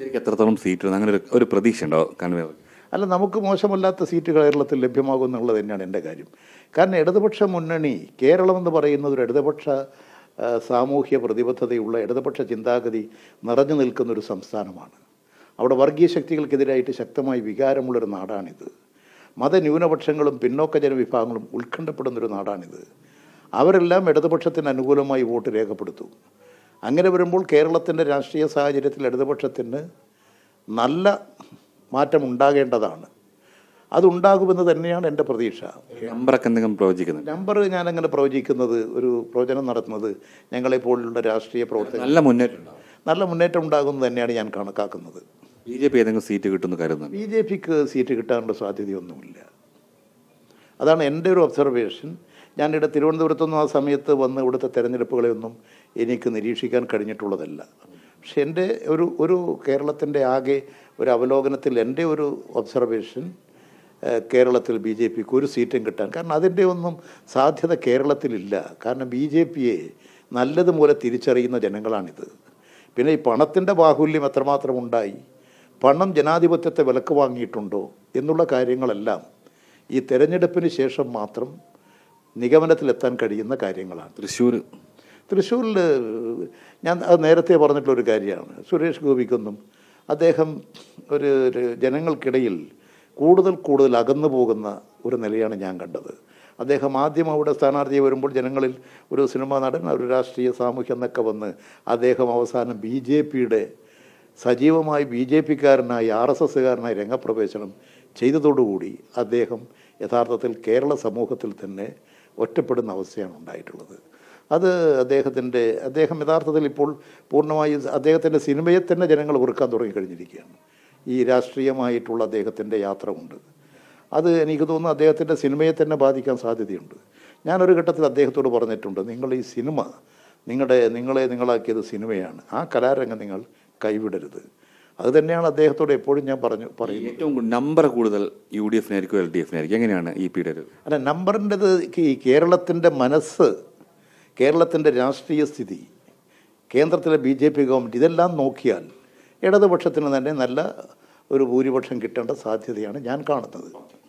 ശരിക്കും എത്രത്തോളം സീറ്റ് അങ്ങനെ ഒരു പ്രതീക്ഷ ഉണ്ടോ കൺവീനർ അല്ല നമുക്ക് മോശമല്ലാത്ത സീറ്റ് കേരളത്തിൽ ലഭ്യമാകും എന്നുള്ളത് തന്നെയാണ് എൻ്റെ കാര്യം കാരണം ഇടതുപക്ഷ മുന്നണി കേരളം എന്ന് പറയുന്നത് ഒരു ഇടതുപക്ഷ സാമൂഹ്യ പ്രതിബദ്ധതയുള്ള ഇടതുപക്ഷ ചിന്താഗതി നിറഞ്ഞു നിൽക്കുന്ന ഒരു സംസ്ഥാനമാണ് അവിടെ വർഗീയ ശക്തികൾക്കെതിരായിട്ട് ശക്തമായി വികാരമുള്ളൊരു നാടാണിത് മതന്യൂനപക്ഷങ്ങളും പിന്നോക്ക ജനവിഭാഗങ്ങളും ഉത്കണ്ഠപ്പെടുന്നൊരു നാടാണിത് അവരെല്ലാം ഇടതുപക്ഷത്തിന് അനുകൂലമായി വോട്ട് രേഖപ്പെടുത്തും അങ്ങനെ വരുമ്പോൾ കേരളത്തിൻ്റെ രാഷ്ട്രീയ സാഹചര്യത്തിൽ ഇടതുപക്ഷത്തിന് നല്ല മാറ്റം ഉണ്ടാകേണ്ടതാണ് അതുണ്ടാകുമെന്ന് തന്നെയാണ് എൻ്റെ പ്രതീക്ഷ നമ്പറൊക്കെ എന്തെങ്കിലും പ്രവചിക്കുന്നത് നമ്പർ ഞാനങ്ങനെ പ്രവചിക്കുന്നത് ഒരു പ്രവചനം നടത്തുന്നത് ഞങ്ങളെപ്പോലുള്ള രാഷ്ട്രീയ പ്രവർത്തനം നല്ല മുന്നേറ്റം നല്ല മുന്നേറ്റം ഉണ്ടാകുമെന്ന് തന്നെയാണ് ഞാൻ കണക്കാക്കുന്നത് ബി ജെ പി ഏതെങ്കിലും സീറ്റ് കിട്ടുമെന്ന് കരുതുന്നു ബി ജെ പിക്ക് സീറ്റ് കിട്ടാനുള്ള സാധ്യതയൊന്നുമില്ല അതാണ് എൻ്റെ ഒരു ഒബ്സർവേഷൻ ഞാനിവിടെ തിരുവനന്തപുരത്തൊന്നും ആ സമയത്ത് വന്ന് ഇവിടുത്തെ തിരഞ്ഞെടുപ്പുകളെയൊന്നും എനിക്ക് നിരീക്ഷിക്കാൻ കഴിഞ്ഞിട്ടുള്ളതല്ല പക്ഷെ എൻ്റെ ഒരു ഒരു കേരളത്തിൻ്റെ ആകെ ഒരു അവലോകനത്തിൽ എൻ്റെ ഒരു ഒബ്സർവേഷൻ കേരളത്തിൽ ബി ജെ പിക്ക് ഒരു സീറ്റും കിട്ടാൻ കാരണം അതിൻ്റെ ഒന്നും സാധ്യത കേരളത്തിലില്ല കാരണം ബി ജെ പിയെ നല്ലതുപോലെ തിരിച്ചറിയുന്ന ജനങ്ങളാണിത് പിന്നെ ഈ പണത്തിൻ്റെ ബാഹുല്യം എത്രമാത്രം ഉണ്ടായി പണം ജനാധിപത്യത്തെ വിലക്ക് വാങ്ങിയിട്ടുണ്ടോ എന്നുള്ള കാര്യങ്ങളെല്ലാം ഈ തെരഞ്ഞെടുപ്പിന് ശേഷം മാത്രം നിഗമനത്തിലെത്താൻ കഴിയുന്ന കാര്യങ്ങളാണ് തൃശ്ശൂർ തൃശ്ശൂരിൽ ഞാൻ അത് നേരത്തെ പറഞ്ഞിട്ടുള്ളൊരു കാര്യമാണ് സുരേഷ് ഗോപിക്കൊന്നും അദ്ദേഹം ഒരു ജനങ്ങൾക്കിടയിൽ കൂടുതൽ കൂടുതൽ അകന്നു പോകുന്ന ഒരു നിലയാണ് ഞാൻ കണ്ടത് അദ്ദേഹം ആദ്യം അവിടെ സ്ഥാനാർത്ഥിയെ വരുമ്പോൾ ജനങ്ങളിൽ ഒരു സിനിമാ നടൻ ഒരു രാഷ്ട്രീയ സാമൂഹ്യം എന്നൊക്കെ വന്ന് അദ്ദേഹം അവസാനം ബി ജെ പിയുടെ സജീവമായി ബി ജെ പിക്കാരനായി ആർ എസ് എസ്സുകാരനായി രംഗപ്രവേശനം ചെയ്തതോടുകൂടി അദ്ദേഹം യഥാർത്ഥത്തിൽ കേരള സമൂഹത്തിൽ തന്നെ ഒറ്റപ്പെടുന്ന അവസ്ഥയാണ് ഉണ്ടായിട്ടുള്ളത് അത് അദ്ദേഹത്തിൻ്റെ അദ്ദേഹം യഥാർത്ഥത്തിൽ ഇപ്പോൾ പൂർണ്ണമായി അദ്ദേഹത്തിൻ്റെ സിനിമയെ തന്നെ ജനങ്ങൾ ഒറുക്കാൻ തുടങ്ങിക്കഴിഞ്ഞിരിക്കുകയാണ് ഈ രാഷ്ട്രീയമായിട്ടുള്ള അദ്ദേഹത്തിൻ്റെ യാത്ര കൊണ്ട് അത് എനിക്ക് തോന്നുന്നു അദ്ദേഹത്തിൻ്റെ സിനിമയെ തന്നെ ബാധിക്കാൻ സാധ്യതയുണ്ട് ഞാനൊരു ഘട്ടത്തിൽ അദ്ദേഹത്തോട് പറഞ്ഞിട്ടുണ്ട് നിങ്ങൾ ഈ സിനിമ നിങ്ങളുടെ നിങ്ങളെ നിങ്ങളാക്കിയത് സിനിമയാണ് ആ കലാരംഗം നിങ്ങൾ കൈവിടരുത് അത് തന്നെയാണ് അദ്ദേഹത്തോട് എപ്പോഴും ഞാൻ പറഞ്ഞു പറയുന്നത് ഏറ്റവും നമ്പർ കൂടുതൽ യു ഡി എഫിനായിരിക്കും എൽ ഡി എഫിനായിരിക്കും എങ്ങനെയാണ് ഇ പിയുടെ ഒരു അല്ല നമ്പറിൻ്റെ ഈ കേരളത്തിൻ്റെ മനസ്സ് കേരളത്തിൻ്റെ രാഷ്ട്രീയ സ്ഥിതി കേന്ദ്രത്തിലെ ബി ജെ പി ഗവൺമെൻറ് ഇതെല്ലാം നോക്കിയാൽ ഇടതുപക്ഷത്തിന് തന്നെ നല്ല ഒരു ഭൂരിപക്ഷം കിട്ടേണ്ട സാധ്യതയാണ് ഞാൻ കാണുന്നത്